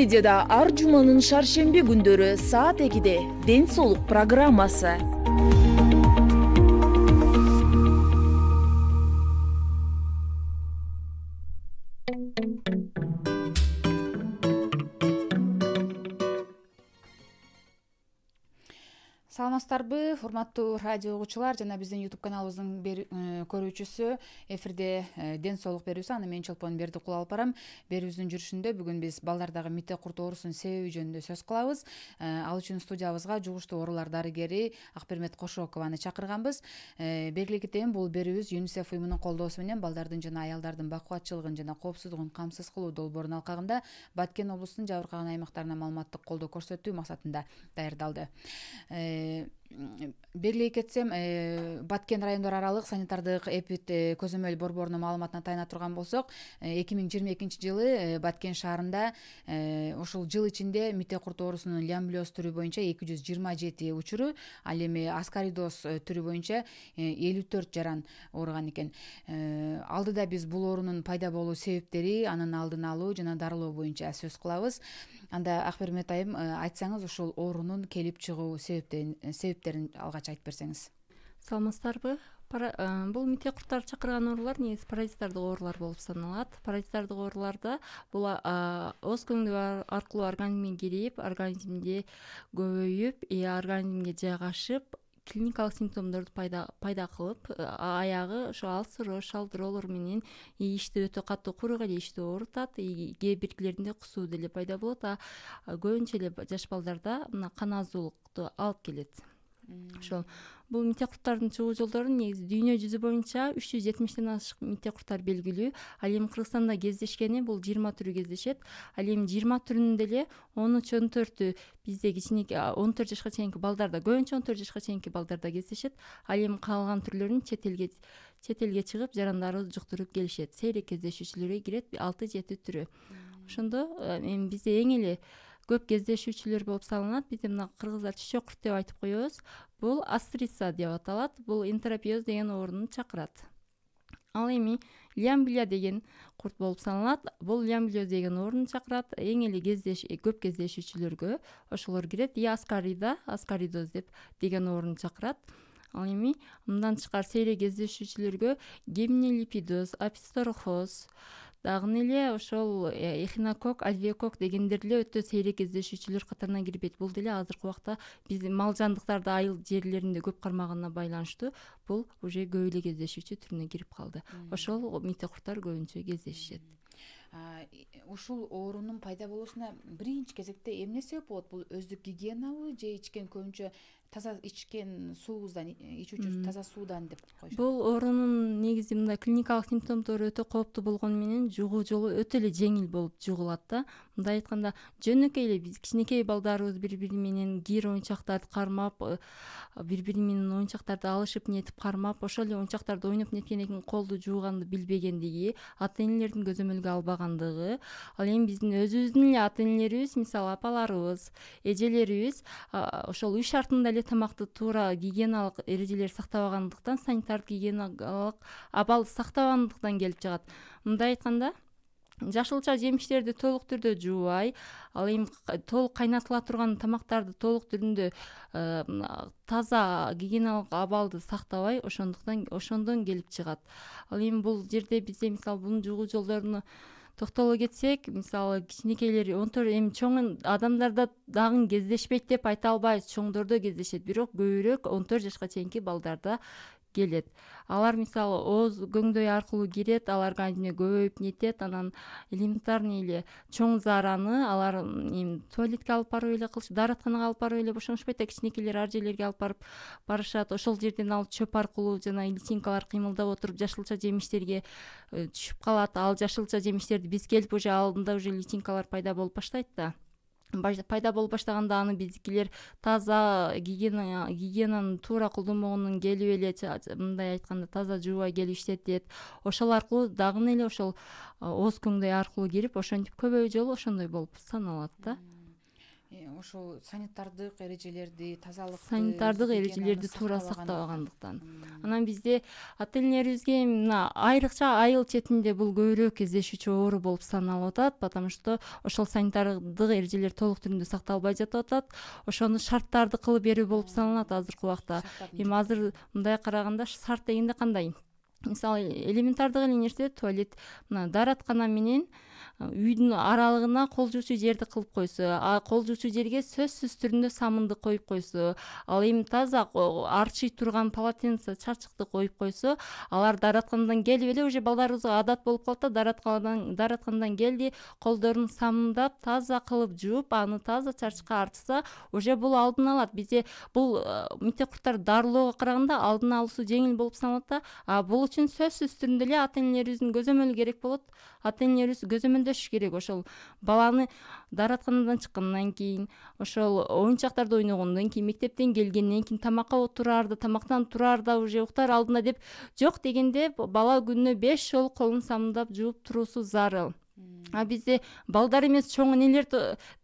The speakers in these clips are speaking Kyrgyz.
Medyada Arcuma'nın şarşembe gündürü saat 2'de Deniz Soluk programması. саламатсыздарбы урматтуу радио угуучулар жана биздин ютуб каналыбыздын э, көрүүчүсү эфирде э, ден соолук берүүсү аны мен чолпон бердикулов алып барам берүүбүздүн жүрүшүндө бүгүн биз балдардагы мите курт оорусунун себеби жөнүндө сөз кылабыз э, ал үчүн студиябызга жугуштуу оорулар дарыгери акбермет кошокованы чакырганбыз белгилей кетейин бул берүүбүз юнисеф уюмунун колдоосу менен балдардын жана аялдардын бакубатчылыгын жана коопсуздугун камсыз кылуу долбоорунун алкагында баткен облусунун жабыркаган аймактарына маалыматтык колдоо көрсөтүү максатында даярдалды different белгилей кетсем э, баткен райондор аралык санитардык эпид э, көзөмөл борборунун маалыматына таяна турган болсок э, эки миң жыйырма экинчи жылы баткен шаарында ушул жыл ичинде мите курт оорусунун лямблиоз түрү боюнча эки жүз жыйырма жети учуру ал эми аскаридоз түрү боюнча элүү төрт жаран ооруган экен алдыда биз бул оорунун пайда болуу себептери анын алдын алуу жана дарылоо боюнча сөз кылабыз анда акбер акбермет айым айтсаңыз ушул оорунун келип чыгуу себептери сееп алгач айтып берсеңиз саламатсыздарбы э, бул мите курттарды чакырган оорулар негизи паразитардык оорулар болуп саналат паразитардык ооруларда бул оозкөңл э, аркылуу организмге кирип организмде көбөйүп и организмге жайгашып клиникалык симптомдорду пайда пайда кылып э, аягы ошо алсыроо шалдыроолор менен ишти өтө катуу курук эле ишти оорутат кээ бирклеринде кусуу деле пайда болот көбүнчө эле жаш балдарда мына кан азуулукту алып келет ошол бул митекуртардын чыгуу жолдорун негизи дүйнө жүзү боюнча үч жүз жетимиштен ашык митеокурттар белгилүү ал эми кыргызстанда кездешкени бул жыйырма түрү кездешет ал эми жыйырма түрүнүн деле он үч он төртү бизде кичинекей он төрт жашка чейинки балдарда көбүнчө он төрт жашка чейинки балдарда кездешет ал эми калган түрлөрүн чет элге чет элге чыгып жарандарыбыз жуктуруп келишет сейрек кездешүүчүлөрү кирет алты жети түрү ошондо э, эми бизде эң эле көп кездешүүчүлөр болуп саналат бизде кыргыздар чүчө курт деп айтып коебуз бул астрица деп аталат бул энтеропиоз деген ооруну чакырат ал эми лямбля деген курт болуп саналат бул лямбля деген ооруну чакырат эң эле кездеш э, көп кездешүүчүлөргө ошолор кирет и аскарида аскаридоз деп деген ооруну чакырат ал эми мындан тышкары сейрек кездешүүчүлөргө гемнелипидоз описторхоз дагын эле ошол э, эхинококк альвиококк дегендер деле өтө сейрек кездешүүчүлөр катарына кирбейт бул деле азыркы убакта биздин мал жандыктарды айыл жерлеринде көп кармаганына байланыштуу бул уже көп эле кездешүүчү түрүнө кирип калды ошол митикуртар көбүнчө кездешишет ушул оорунун пайда болуусуна биринчи кезекте эмне себеп болот бул өздүк гигиенабы же ичкен көбүнчө таза ичкен суубуздан ичүүчү таза суудан деп коюшаб бул оорунун негизи мындай клиникалык симптомдору өтө кооптуу болгону менен жугуу жолу өтө эле жеңил болуп жугулат да мындай айтканда жөнөкөй эле биз кичинекей балдарыбыз бири бири менен кир оюнчактарды кармап э, бири бири менен оюнчактарды алышып нетип кармап ошол эле оюнчактарды ойноп эметкенден кийин колду жууганды билбегендиги ата энелердин көзөмөлгө албаган калгандыгы ал эми биздин өзүбүздүн эле ата энелерибиз мисалы апаларыбыз эжелерибиз ошол үй шартында эле тамакты туура гигиеналык эрежелерди сактабагандыктан санитардык гигиеналык абалды сактабагандыктан келип чыгат мындай айтканда жашылча жемиштерди толук түрдө жуубай ал эми толук кайнатыла турган тамактарды толук түрүндө э, таза гигиеналык абалды сактабай ошондуктан ошондон келип чыгат ал эми бул жерде бизде мисалы бунун жугуу жолдоруну токтоло кетсек мисалы кичинекейлер он төрт эми чоң адамдарда дагы кездешпейт деп айта албайбыз чоңдордо кездешет бирок көбүрөөк он төрт жашка чейинки балдарда келет алар мисалы ооз көңдөй аркылуу кирет аларга организмге көбөйүп нетет анан элементарный эле чоң зараны алар эми туалетке алып барып эле кылышып дааратканага алып барып эле бошонушпайт да кичинекейлер ар жерлерге алып барып барышат ошол жерден ал чөп аркылуу жана личинкалар кыймылдап отуруп жашылча жемиштерге э, түшүп калат ал жашылча жемиштерди биз келип уже алдында уже личинкалар пайда болуп баштайт да пайда болуп баштаганда аны биздикилер таза гигиена гигиенаны туура колдонбогонун келип эле мындай айтканда таза жууга келип иштетет ошол аркылуу дагы эле ошол ооз көңдөй аркылуу кирип ошентип көбөйү жолу ошондой болуп саналат да Э, ошол санитардык эрежелерди тазалык санитардык э, эрежелерди туура сактабагандыктан анан бизде ата энелерибизге эми ы айрыкча айыл четинде бул көбүрөөк кездешүүчү оору болуп саналып атат потому что ошол санитардык эрежелер толук түрүндө сакталбай жатып атат ошону шарттарды кылып берүү болуп саналат азыркы убакта эми азыр мындай караганда шарт дегенде кандай мисалы элементардык эле нерсе туалет мына даараткана менен үйдүн аралығына кол жуучу жерди кылып койсо а кол жуучу жерге сөзсүз түрүндө самынды коюп койсо ал эми таза арчый турган полотенце чачыкты коюп койсо алар дааратканадан келип эле уже балдарыбызга адат болуп калат да дааратканадан келди колдорун самындап таза кылып жууп аны таза чачыкка арчыса уже бул алдын алат бизде бул мите курттар дарылоого караганда алдын алуусу жеңил болуп саналат да а бул үчүн сөзсүз түрүндө эле ата энелерибиздин көзөмөлү керек болот ата энелерибиз көзөмөлдө керек ошол баланы дааратканадан чыккандан кийин ошол оюнчактарды ойногондон кийин мектептен келгенден кийин тамакка отураарда тамактан турарда уже уктаар алдында деп жок дегенде бала күнүнө беш жолу колун самдап жууп туруусу зарыл а бизде балдар эмес чоң энелер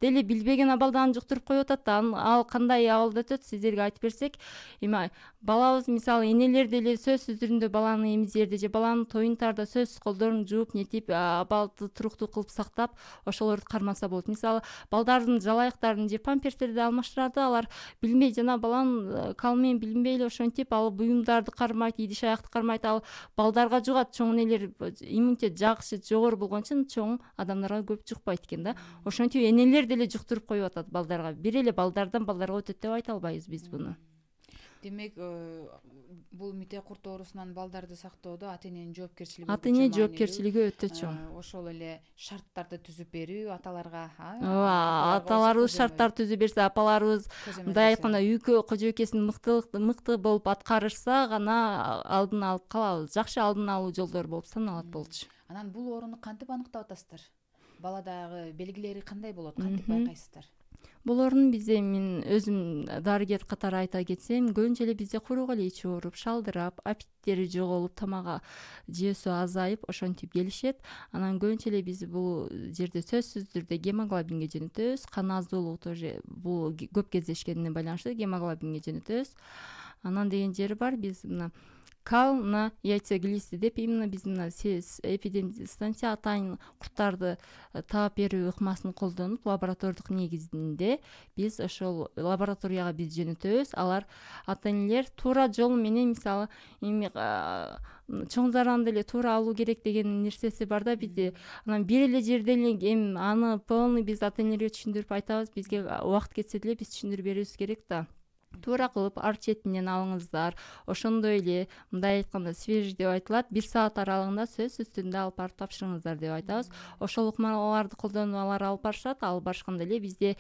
деле билбеген абалдан жуктуруп коюп атат да ал кандай абалда өтөт сиздерге айтып берсек эми балабыз мисалы энелер деле сөзсүз түрүндө баланы эмизерди же баланын тоюнтарда сөзсүз колдорун жууп нетип абалды туруктуу кылып сактап ошолорду кармаса болот мисалы балдардын жалайыктарын же памперстерди алмаштырады алар билбей жана баланын э, калы менен билинбей эле ошентип ал буюмдарды кармайт идиш аякты кармайт ал балдарга жугат чоң энелер иммунитет жакшы жогору болгон үчүн чоң адамдарга көп жукпайт экен да ошентип энелер деле жуктуруп коюп атат балдарга бир эле балдардан балдарга өтөт деп айта албайбыз биз буну демек э, бул мите курт оорусунан балдарды сактоодо ата эненин жоопкерчилиги ата эненин жоопкерчилиги өтө чоң э, ошол эле шарттарды түзүп берүү аталарга ооба аталарыбыз шарттарды түзүп берсе апаларыбыз мындай айтканда үйкө кожойкесин мыктыыты мыкты болуп аткарышса гана алдын алып калабыз жакшы алдын алуу жолдору болуп саналат болчу анан бул ооруну кантип аныктап атасыздар баладагы белгилери кандай болот кантип байкайсыздар бул ооруну бизде мен өзүм дарыгер катары айта кетсем көбүнчө эле бизде курук эле ичи ооруп шалдырап аппититтери жоголуп тамак жеүсү азайып ошентип келишет анан көбүнчө эле биз бул жерде сөзсүз түрдө гемоглобинге жөнөтөбүз кан аздуулугу тоже бул көп кездешкенине байланыштуу гемоглобинге жөнөтөбүз анан деген жери бар биз мына кал мына глисти деп именно биз мына эпидем станция атайын курттарды э, таап берүү ыкмасын колдонуп лаборатордук негизинде биз ошол лабораторияга биз жөнөтөбүз алар ата энелер туура жол менен мисалы эми э, чоң деле туура алуу керек деген нерсеси бар да бизде анан бир эле жерде эле эми аны полный биз ата энелерге түшүндүрүп айтабыз бизге э, убакыт кетсе деле биз түшүндүрүп берүүбүз керек да туура кылып ар четинен алыңыздар ошондой эле мындай айтканда свежий деп айтылат бир саат аралыгында сөзсүз түрдө алып барып тапшырыңыздар деп айтабыз ошол ыкмаларды колдонуп алар алып барышат алып барышканда дэле бизде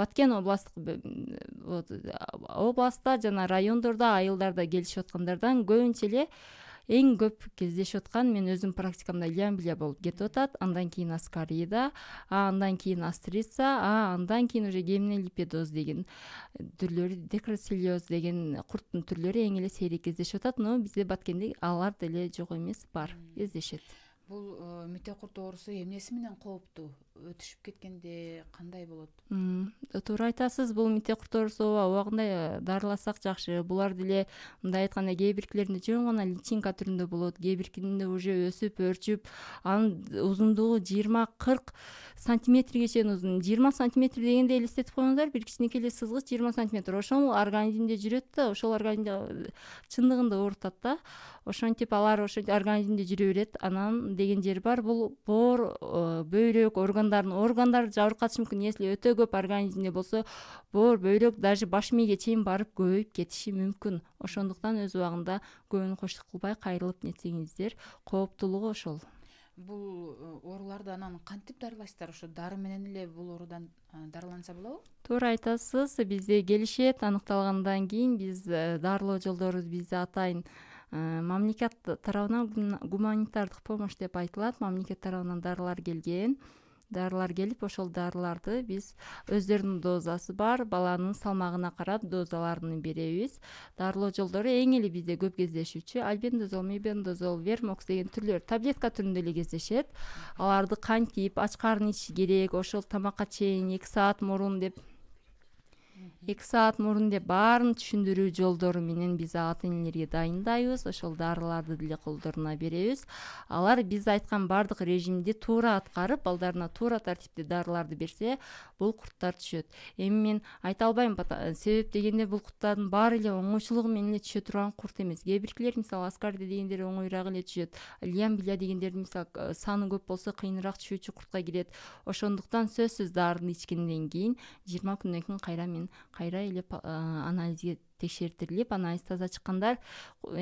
баткен областыквот областта жана райондордо айылдарда келишип аткандардан көбүнчө эле эң көп кездешип аткан мен өзүм практикамда лямблия болуп кетип атат андан кийин аскарида а андан кийин астрица а андан кийин уже гемнелипедоз деген түрлөрү декроселиоз деген курттун түрлөрү эң эле сейрек кездешип атат но бизде баткенде алар деле жок эмес бар кездешет бул мүтө курт оорусу эмнеси менен кооптуу өтүшүп кеткенде кандай болот туура айтасыз бул мите курт ооба убагында э, дарыласак жакшы булар деле мындай айтканда кээ биркилеринде жөн гана личинка түрүндө болот кээ биркинде уже өсүп өрчүп анын узундугу жыйырма кырк сантиметрге чейин узун жыйырма сантиметр дегенде элестетип коюңуздар бир кичинекей эле сызгыч жыйырма сантиметр ошол организмде жүрөт да ошол организм э, чындыгында оорутат да ошентип алар ошентип организмде жүрө берет анан деген жери бар бул боор э, бөйрөк орган органдар жабыркатшы мүмкүн если өтө көп организмде болсо боор бөйрөк даже баш мээге чейин барып көбөйүп кетиши мүмкүн ошондуктан өз убагында көңүл коштук кылбай кайрылып неметсеңиздер кооптуулугу ошол бул э, ооруларды анан кантип дарылайсыздар ошо дары менен эле бул оорудан э, дарыланса болобу туура айтасыз бизде келишет аныкталгандан кийин биз э, дарылоо жолдорубу бизде атайын мамлекет тарабынан гуманитардык помощь деп айтылат мамлекет тарабынан дарылар келген дарылар келіп ошол дарыларды биз өздөрүнүн дозасы бар баланың салмағына карап дозаларын беребиз дарылоо жолдору эң эле бизде көп кездешүүчү альбендозол мебендозол вермокс деген түрлөр таблетка түрүндө эле кездешет аларды кантип ач карын ичиш керек ошол тамакка чейин эки саат мурун деп эки саат мурун деп баарын түшүндүрүү жолдору менен биз ата энелерге дайындайбыз ошол дарыларды деле колдоруна беребиз алар биз айткан баардык режимди туура аткарып балдарына туура тартипте дарыларды берсе бул курттар түшөт эми мен айта албайм э, себеп дегенде бул курттардын баары эле оңойчулугу менен эле түшө турган курт эмес кээ биркилер мисалы аскарди дегендер оңоюраак эле түшөт льям дегендердин дегендер мисалы э, саны көп болсо кыйыныраак түшүүчү куртка кирет ошондуктан сөзсүз дарыны ичкенден кийин жыйырма күндөн кийин кайра мен кайра эле анализге текшертирилип анализ таза чыккандар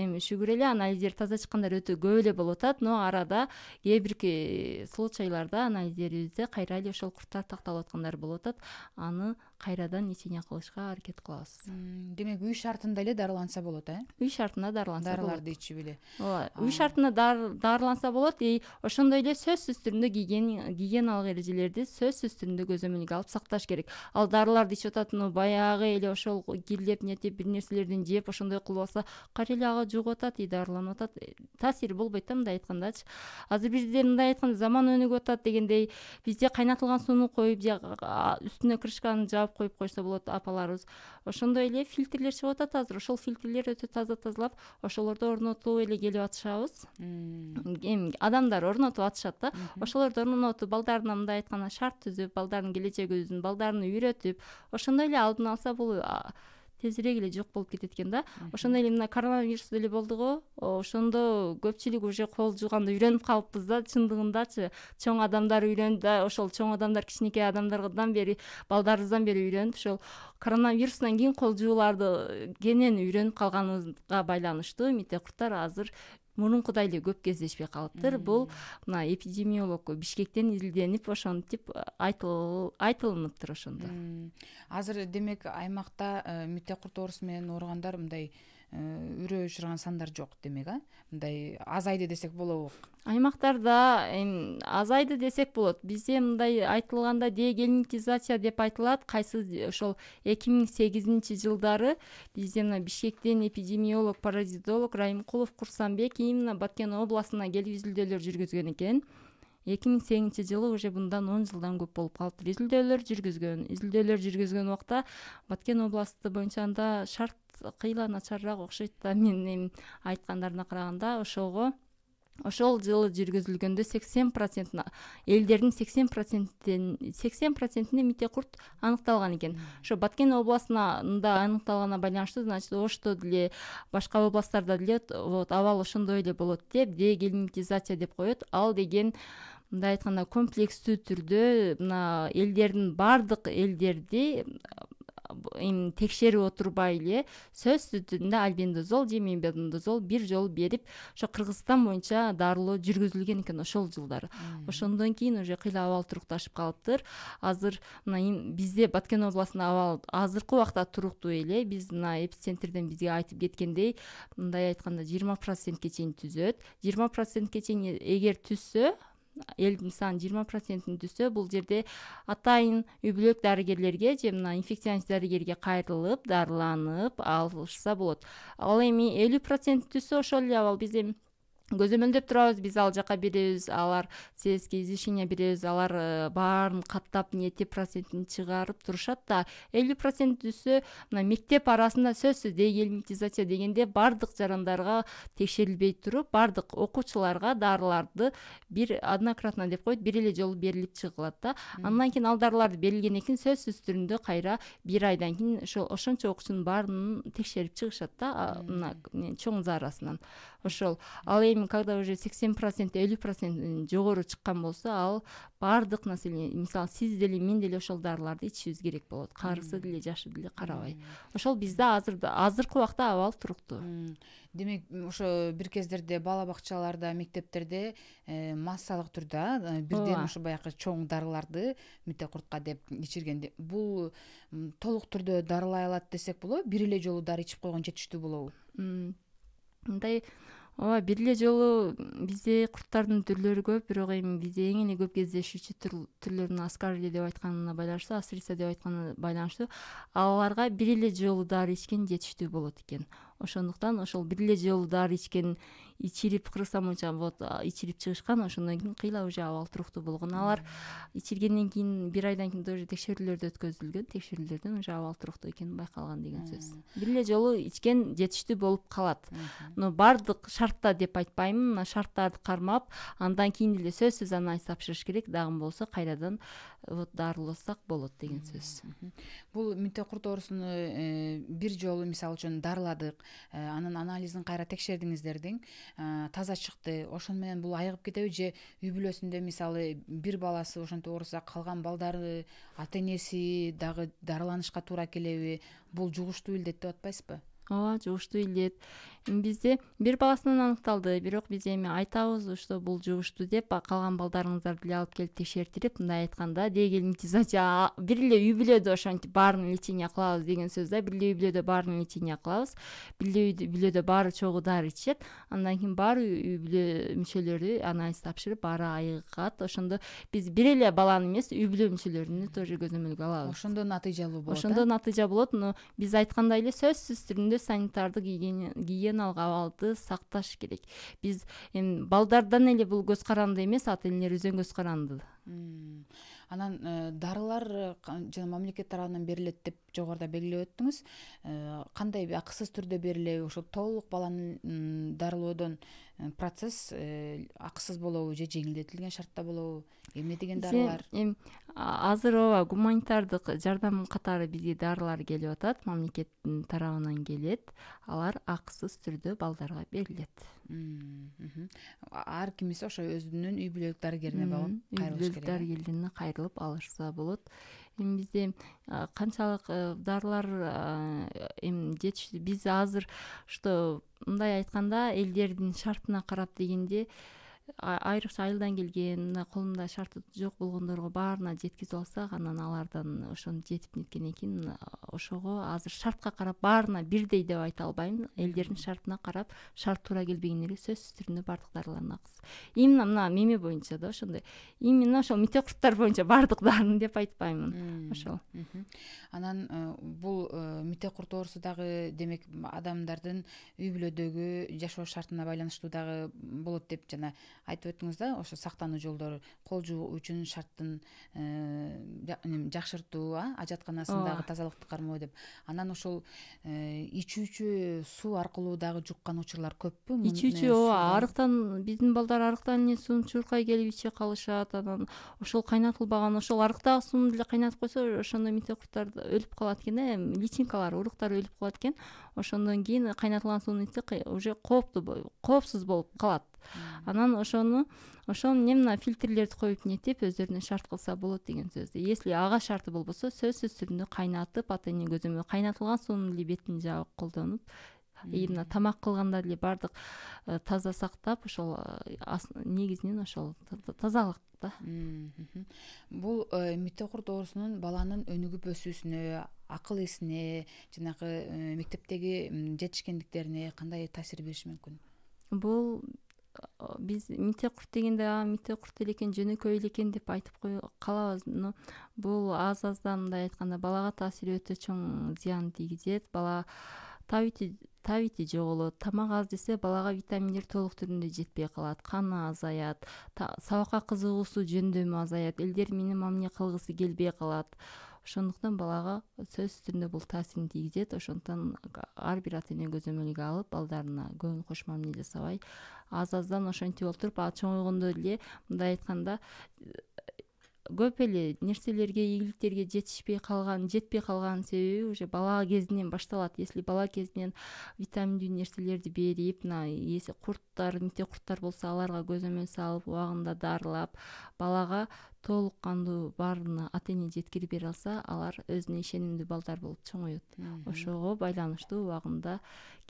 эми шүгүр эле анализдер таза чыккандар өтө көп эле болуп атат но арада кээ бирки случайларда анализдерибизде кайра эле ошол курттар такталып аткандар болуп атат аны кайрадан эсене кылышка аракет кылабыз демек үй шартында эле дарыланса болот э үй шартында дарыланса болот дарыларды ичип эле ооба үй шартында дарыланса болот и ошондой эле сөзсүз түрүндө гигиеналык эрежелерди сөзсүз түрүндө көзөмөлгө алып сакташ керек ал дарыларды ичип но баягы эле ошол кирлеп нетип бир нерселерден жеп ошондой кылып алса кайра эле ага жугуп атат и дарыланып атат э, таасири болбойт да мындай айткандачы азыр бизде мындай айтканда заман өнүгүп атат дегендей бизде кайнатылган сууну коюп же үстүнө крышканы жаап қойып коюп койсо болот апаларыбыз ошондой эле фильтрлер чыгып атат азыр ошол фильтрлер өтө таза тазалап ошолорду орнотуп эле келип атышабыз эми адамдар орнотуп атышат да ошолорду орнотуп балдарына мындай айтканда шарт түзүп балдардын келечегибиздин балдарын үйрөтүп ошондой эле алдын алса бул тезирээк эле жок болуп кетет экен да ошондо эле мына коронавирус деле болду го ошондо көпчүлүк уже кол жууганды үйрөнүп калыппыз да чындыгындачы чоң адамдар үйрөнүп да ошол чоң адамдар кичинекей адамдардан бери балдарыбыздан бери үйрөнүп ошол коронавирустан кийин кол жууларды кенен үйрөнүп калганыбызга байланыштуу мите курттар азыр мурункудай эле көп кездешпей калыптыр бул мына эпидемиолог бишкектен изилденип ошентип айтылыныптыр ошондо азыр демек аймакта э, мите курт оорусу менен ооругандар мындай Э, үрөй учурган сандар жок демек э мындай азайды десек болобу аймактарда эми азайды десек болот бизде мындай айтылганда дегенетизация деп айтылат кайсы ошол эки миң сегизинчи жылдары бизде мына бишкектен эпидемиолог паразитолог райымкулов курсанбек именно баткен областына келип изилдөөлөр жүргүзгөн экен эки миң сегизинчи жылы уже мындан он жылдан көп болуп калыптыр изилдөөлөрдү жүргүзгөн изилдөөлөрд жүргүзгөн убакта баткен областы боюнча анда шарт кыйла начарыраак окшойт да мен эми айткандарына караганда ошого ошол жылы жүргүзүлгөндө сексен процент элдердин сексен процентин сексен процентинде мите курт аныкталган экен ошо баткен областында аныкталганына байланыштуу значит ошто деле башка областтарда деле вот абал ошондой эле болот деп дегельминтизация деп коет ал деген мындай айтканда комплекстүү түрдө мына элдердин баардык элдерди эми текшерип отурбай эле сөзсүз түрдө альбендозол же мебендозол бир жолу берип ошо кыргызстан боюнча дарылоо жүргүзүлгөн экен ошол жылдары ошондон кийин уже кыйла абал турукташып калыптыр азыр мына бизде баткен областында абал азыркы убакта туруктуу эле биз мына эпицентрден бизге айтып кеткендей мындай айтканда жыйырма процентке чейин түзөт жыйырма процентке чейин э, эгер түзсө элдин саны жыйырма процентин түзсө бул жерде атайын үй бүлөк дарыгерлерге же мына инфекционист дарыгерге кайрылып дарыланып алышса болот ал эми элүү процент түзсө ошол эле абал биз көзөмөлдөп турабыз биз ал жака беребиз алар сельский извещение беребиз алар э, баарын каттап нетип процентин чыгарып турушат да элүү процент мына мектеп арасында сөзсүз дегельминтизация дегенде баардык жарандарга текшерилбей туруп баардык окуучуларга дарыларды бир однократно деп коет бир эле жолу берилип чыгылат да андан кийин ал дарыларды берилгенден кийин сөзсүз түрүндө кайра бир айдан кийин ошол ошончо окуучунун баарын текшерип чыгышат да мына чоң заарасынан ошол ал эми когда уже сексен процент элүү процентн жогору чыккан болсо ал баардык население мисалы сиз деле мен деле ошол даарыларды ичишибиз керек болот карысы деле жашы деле карабай ошол биздеаы азыркы убакта абал туруктуу демек ошо бир кездерде бала бакчаларда мектептерде э, массалык түрдө э, бирден ушу баякы чоң дарыларды мите куртка деп ичирген бул толук түрдө дарылай алат десек болобу бир эле жолу дары ичип койгон жетиштүү болобу мындай ооба бир эле жолу бизде курттардын түрлөрү көп бирок эми бизде эң эле көп кездешүүчү түрлөрүн аскарди деп айтканына байланыштуу астрица деп айтканына байланыштуу аларга бир эле жолу дары ичкен жетиштүү болот экен ошондуктан ошол бир эле жолу дары ичкен ичирип кырсам боюнча вот ичирип чыгышкан ошондон кийин кыйла уже абал туруктуу болгон алар ичиргенден кийин бир айдан кийин тоже текшерүүлөрдү өткөзүлгөн текшерүүлөрдөн уже абал туруктуу экени байкалган деген сөз бир эле жолу ичкен жетиштүү болуп калат но баардык шартта деп айтпаймын шарттарды кармап андан кийин деле сөзсүз анализ тапшырыш керек дагы болсо кайрадан э, вот дарыласак болот деген сөз бул митө оорусун э, бир жолу мисалы үчүн дарыладык Э, анын анализин кайра текшердиңиздер дең э, таза чыкты ошону менен бул айыгып кетеби же үй бүлөсүндө мисалы бир баласы ошентип ооруса калган балдары ата энеси дагы дарыланышка туура келеби бул жугуштуу илдет деп атпайсызбы ооба жугуштуу илет бизде бир баласынан аныкталды бирок биз эми айтабыз что бул жугуштуу деп калган балдарыңыздарды деле алып келип текшертирип мындай айтканда дегенчизача бир эле үй бүлөдө ошентип баарын лечение кылабыз деген сөз да бир эле үй бүлөдө баарын лечение кылабыз бир эле үй бүлөдө баары чогуу дары ичишет андан кийин баары үй бүлө мүчөлөрү анализ тапшырып баары айыгат ошондо биз бир эле баланы эмес үй бүлө мүчөлөрүнү тоже көзөмөлгө алабыз ошондо натыйжалуу болот ошондо натыйжа болот но биз айткандай эле сөзсүз түрдө санитардык гигиеналық абалды сакташ керек биз эми балдардан эле бул көз каранды эмес ата энелер көз каранды анан э, дарылар э, жана мамлекет тарабынан берилет деп жогоруда белгилеп өттүңүз кандай э, акысыз түрдө берилеби ошол толук баланы дарылоодон Э, процесс э, акысыз болобу же жеңилдетилген шартта болобу эмне деген дарыларэми азыр ооба гуманитардык жардам катары бизге дарылар келип атат мамлекеттин тарабынан келет алар акысыз түрдө балдарга берилет ар кимиси ошо өзүнүн үй бүлөлүк дарыгерине кайрылыш үй бүлөлүк э? дарыгерлерине кайрылып алышса болот эми бизде канчалык э, дарылар эми жетиш биз азыр что мындай айтканда элдердин шартына карап дегенде айрыкча айылдан келген мына колунда шарты жок болгондорго баарына жеткизип алсак анан алардан ошону жетип меткенден кийин ошого азыр шартка карап баарына бирдей деп айта албайм элдердин шартына карап шарт туура келбегендере сөзсүз түрдө баардык дарылардын акысы именно мына меме боюнча да ошондой именно ошол мите курттар боюнча баардык дарыы деп айтпаймын ошол анан э, бул э, мите курт оорусу дагы демек адамдардын үй бүлөдөгү жашоо шартына байланыштуу дагы болот деп жана айтып өттүңүз да ошо сактануу жолдору кол жууу үчүн шарттын э, жакшыртуу ажатканасындагы тазалыкты кармоо деп анан ошол э, ичүүчү суу аркылуу дагы жуккан учурлар көппү ичүүчү э, ооба арыктан биздин балдар арыктан эмне сууну чуркай келип иче калышат анан ошол кайнатылбаган ошол арыктагы сууну деле кайнатып койсо ошондо миуртар өлүп калат экен да личинкалар уруктар өлүп калат экен ошондон кийин кайнатылган сууну ичсе уже кооптуу коопсуз болуп калат анан ошону ошол эмне мына фильтрлерди коюп эметип өздөрүнө шарт кылса болот деген сөздү если ага шарты болбосо сөзсүз түрдө кайнатып ата эненин көзөмө кайнатылган сууну эле бетин жаап колдонуп и мына тамак кылганда деле баардык э, таза сактап ошол э, негизинен ошол тазалык да бул э, митокурт оорусунун баланын өнүгүп өсүүсүнө акыл эсине жанагы мектептеги жетишкендиктерине кандай таасир бериши мүмкүн бул биз мите курт дегенде а мите курт эле экен жөнөкөй эле экен деп айтып калабыз но бул аз аздан мындай айтканда балага таасири өтө чоң зыян тийгизет балатаби табити жоголот тамак аз жесе балага витаминдер толук түрүндө жетпей калат каны азаят сабакка кызыгуусу жөндөмү азаят элдер менен мамиле кылгысы келбей калат ошондуктан балага сөзсүз түрдө бул таасирин тийгизет ошондуктан ар бир ата эне көзөмөлгө алып балдарына көңүл кош мамиле жасабай аз аздан ошентип отуруп ал чоңойгондо эле мындай айтканда көп эле нерселерге ийгиликтерге жетишпей калган жетпей калган себеби уже бала кезинен башталат если бала кезинен витаминдүү нерселерди берип мына курттар мектеп курттар болсо аларга көзөмөл салып убагында дарылап балага кандуу баарына ата эне жеткирип бере алса алар өзүнө ишенимдүү балдар болуп чоңоет ошого байланыштуу убагында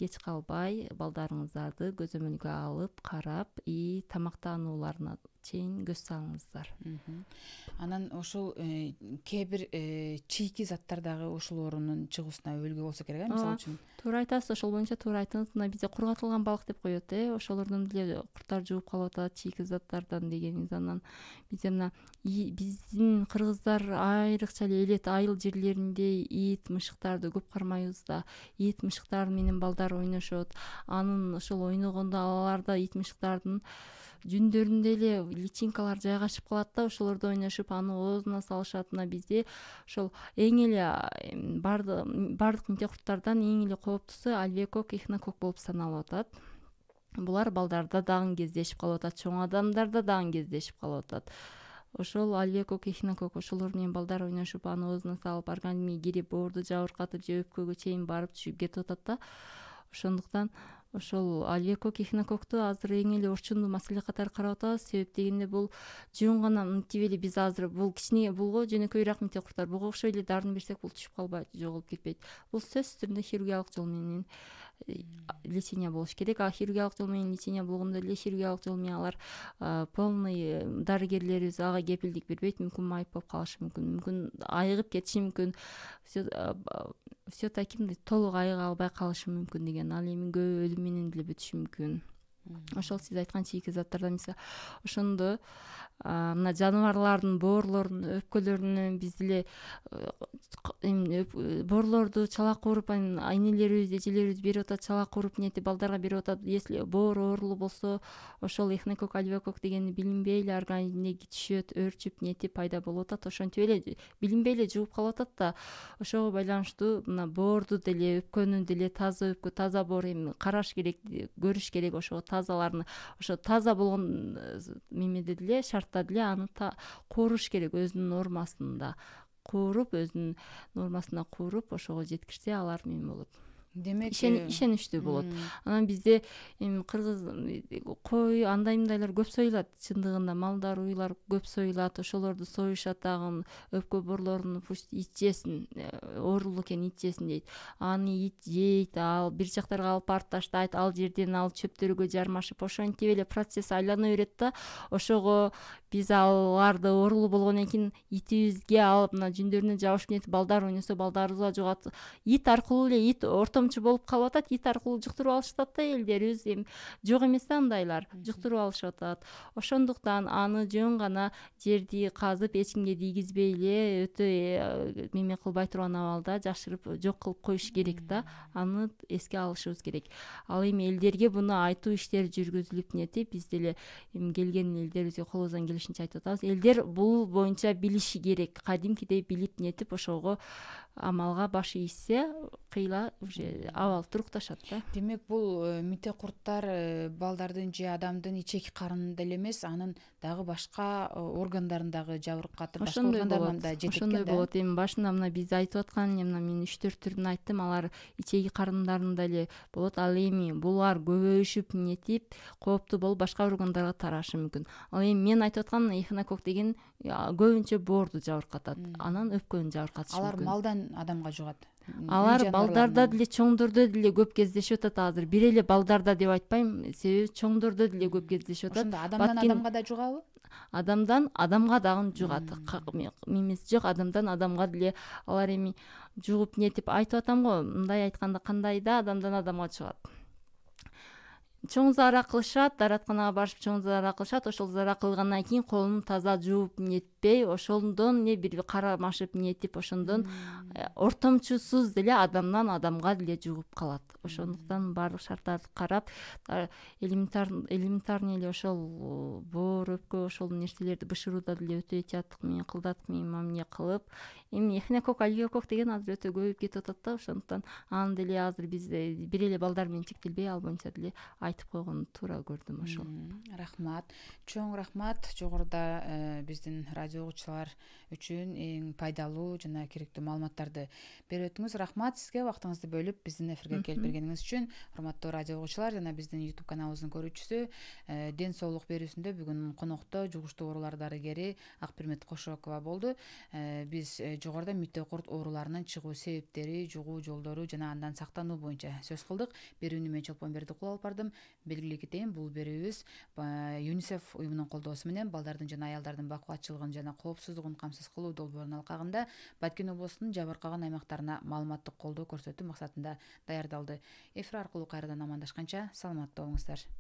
кеч калбай балдарыңыздарды көзөмөлгө алып карап и тамактанууларына чейин көз салыңыздар анан ошол э, кээ бир э, чийки заттар дагы ушул оорунун чыгуусуна өлгө болсо керек э мисалы үчүн туура айтасыз ошол боюнча туура айттыңыз мына бизде кургатылган балык деп коет э ошолордон деле куртар жууп калып атат чийки заттардан дегениңиз анан бизде мына биздин кыргыздар айрыкча эле элет айыл жерлеринде ит мышыктарды көп кармайбыз да ит мышыктар менен балдар ойношот анын ошол ойногондо аларда ит мышыктардын жүндөрүндө эле личинкалар жайгашып калат да ошолорду ойношуп аны оозуна салышат мына бизде ошол эң эле баардык баардык курттардан эң эле кооптуусу альвекок ихнококк болуп саналып атат булар балдарда дагы кездешип калып атат чоң адамдарда дагы кездешип калып атат ошол альвекок ихнококк ошолор менен балдар ойношуп аны оозуна салып организмге кирип боорду жабыркатып же өпкөгө чейин барып түшүп кетип атат да ошондуктан ошол альвекок эхнококту азыр эң эле орчундуу маселе катары карап атабыз себеп дегенде бул жөн гана мынтип эле биз азыр бул кичине булго жөнөкөйүрөөк мн курар буга окшой эле даарыны берсек бул түшүп калбайт жоголуп кетпейт бул сөзсүз түрдө хирургиялык жол менен Э, лечение болуш керек а хирургиялык жолмен лечение болгондо эле хирургиялык жол менен алар э, полный э, дарыгерлерибиз ага кепилдик бербейт мүмкүн майып болуп калышы мүмкүн мүмкүн айыгып кетиши мүмкүн все все таки мындай толук айыга албай калышы мүмкүн деген ал эми көбү өлүм менен деле бүтүшү мүмкүн ошол сиз айткан чийки заттардан мисалы ошондо мына жаныбарлардын боорлорун өпкөлөрүнөн биз деле эми э, боорлорду чалак куруп анан инелерибиз эжелерибиз берип атат чалака кууруп нетип балдарга берип атат если боор оорулуу болсо ошол эхнококк альокок деген билинбей эле организмге түшөт өөрчүп неетип пайда болуп атат ошентип эле билинбей эле жугуп калып атат да ошого байланыштуу мына боорду деле өпкөнү деле таза өпкө таза боор эми караш керек э, көрүш керек ошого тазаларын ошо таза болгон э, немеде деле шартта деле аны кууруш керек өзүнүн нормасында кууруп өзүнүн нормасына кууруп ошого жеткирсе алар эме болот демек э, ишеничтүү болот анан бизде эми кыргыз э, кой андай мындайлар көп союлат чындыгында малдар уйлар көп союлат ошолорду союшат дагы өпкө боорлорун пусть ит жесин э, оорулуу экен ит жесин дейт аны ит жейт ал бир жактарга алып барып таштайт ал жерден ал чөптөргө жармашып ошентип эле процесс айлана берет да ошого биз аларды оорулуу болгондон кийин итибизге алып мына жүндөрүнө жабышып эметип балдар ойносо балдарыбызга жугат ит аркылуу эле ит орто симптомчу болуп калып атат ит аркылуу жуктуруп алышып атат да элдерибиз эми жок эмес да андайлар жуктуруп алышып атат ошондуктан аны жөн гана жерди казып эч кимге тийгизбей эле өтө э, меме кылбай турган абалда жашырып жок кылып коюш керек да аны эске алышыбыз керек ал эми элдерге буну айтуу иштери жүргүзүлүп нетип биз деле эми келген элдерибизге колубуздан келишинче айтып атабыз элдер бул боюнча билиши керек кадимкидей билип нетип ошого малга баш ийшсе кыйла уже абал турукташат да демек бул э, мите курттар э, балдардын же адамдын ичек карынында эле эмес анын дагы башка э, органдарын дагы жабыркатат ошондой датошондой болот эми башында мына биз айтып аткан эле мына мен үч төрт түрүн айттым алар ичеги карындарында эле болот ал эми булар көбөйүшүп эметип кооптуу болуп башка органдарга тарашы мүмкүн ал эми мен айтып аткан ейхонококк деген көбүнчө боорду жабыркатат анан өпкөнү жабыркатышы алар малдан адамга жугат алар балдарда деле чоңдордо деле көп кездешип атат азыр бир эле балдарда деп айтпайм себеби чоңдордо деле көп кездешип атат ошондо адамдан адамга даы жугабы адамдан адамга дагы жугат немеси жок адамдан адамга деле алар эми жугуп нметип айтып атам го мындай айтканда кандайда адамдан адамга чугат чоң заара кылышат дааратканага барышып чоң заара кылышат ошол заара кылгандан кийин колун таза жууп еметпей ошондон эле бир кармашып неетип ошондон э, ортомчусуз деле адамдан адамга деле жугуп калат ошондуктан баардык шарттарды карапэлементарный эле ошол боор өпкө ошол нерселерди бышырууда деле өтө этияттык менен кылдаттык менен мамиле кылып эми эхнокок альвокок деген азыр өтө көбөйүп кетип атат да ошондуктан аны деле азыр бизе бир эле балдар менен чектелбей ал боюнча деле айтып койгону туура көрдүм ошол рахмат чоң рахмат жогоруда э, биздин радио угуучулар үчүн эң пайдалуу жана керектүү маалыматтарды берип өттүңүз рахмат сизге убактыңызды бөлүп биздин эфирге келип бергениңиз үчүн урматтуу радио угуучулар жана биздин ютуб каналыбыздын көрүүчүсү э, ден соолук берүүсүндө бүгүн конокто жугуштуу оорулар дарыгери акпирмет кошокова болду э, биз жогоруда мүтө курт ооруларынын чыгуу себептери жугуу жолдору жана андан сактануу боюнча сөз кылдык берүүнү мен чолпон бердикулова алып бардым белгилей кетейин бул берүүбүз юнисеф уюмунун колдоосу менен балдардын жана аялдардын бакубатчылыгын жана коопсуздугун камсыз кылуу долбоорунун алкагында баткен облусунун жабыркаган аймактарына маалыматтык колдоо көрсөтүү максатында даярдалды эфир аркылуу кайрадан амандашканча саламатта болуңуздар